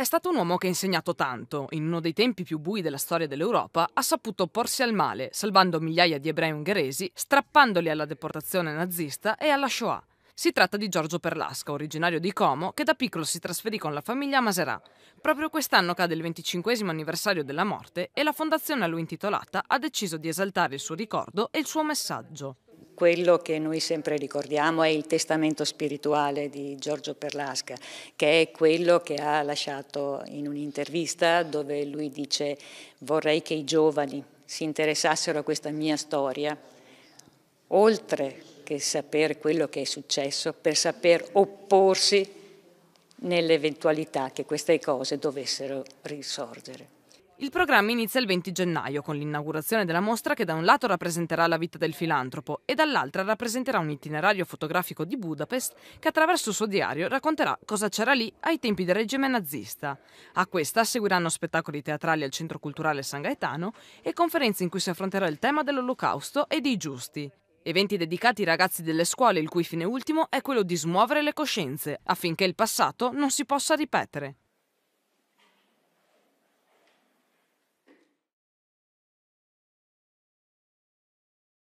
È stato un uomo che ha insegnato tanto, in uno dei tempi più bui della storia dell'Europa, ha saputo porsi al male, salvando migliaia di ebrei ungheresi, strappandoli alla deportazione nazista e alla Shoah. Si tratta di Giorgio Perlasca, originario di Como, che da piccolo si trasferì con la famiglia a Maserà. Proprio quest'anno cade il 25 anniversario della morte e la fondazione a lui intitolata ha deciso di esaltare il suo ricordo e il suo messaggio quello che noi sempre ricordiamo è il testamento spirituale di Giorgio Perlasca, che è quello che ha lasciato in un'intervista dove lui dice vorrei che i giovani si interessassero a questa mia storia, oltre che sapere quello che è successo, per saper opporsi nell'eventualità che queste cose dovessero risorgere. Il programma inizia il 20 gennaio con l'inaugurazione della mostra che da un lato rappresenterà la vita del filantropo e dall'altra rappresenterà un itinerario fotografico di Budapest che attraverso il suo diario racconterà cosa c'era lì ai tempi del regime nazista. A questa seguiranno spettacoli teatrali al Centro Culturale San Gaetano e conferenze in cui si affronterà il tema dell'Olocausto e dei giusti. Eventi dedicati ai ragazzi delle scuole il cui fine ultimo è quello di smuovere le coscienze affinché il passato non si possa ripetere.